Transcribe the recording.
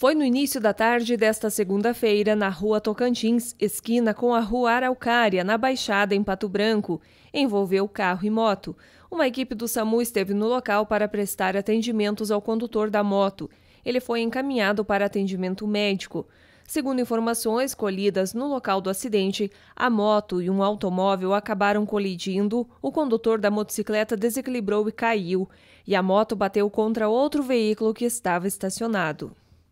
Foi no início da tarde desta segunda-feira, na Rua Tocantins, esquina com a Rua Araucária, na Baixada, em Pato Branco. Envolveu carro e moto. Uma equipe do SAMU esteve no local para prestar atendimentos ao condutor da moto. Ele foi encaminhado para atendimento médico. Segundo informações colhidas no local do acidente, a moto e um automóvel acabaram colidindo, o condutor da motocicleta desequilibrou e caiu, e a moto bateu contra outro veículo que estava estacionado.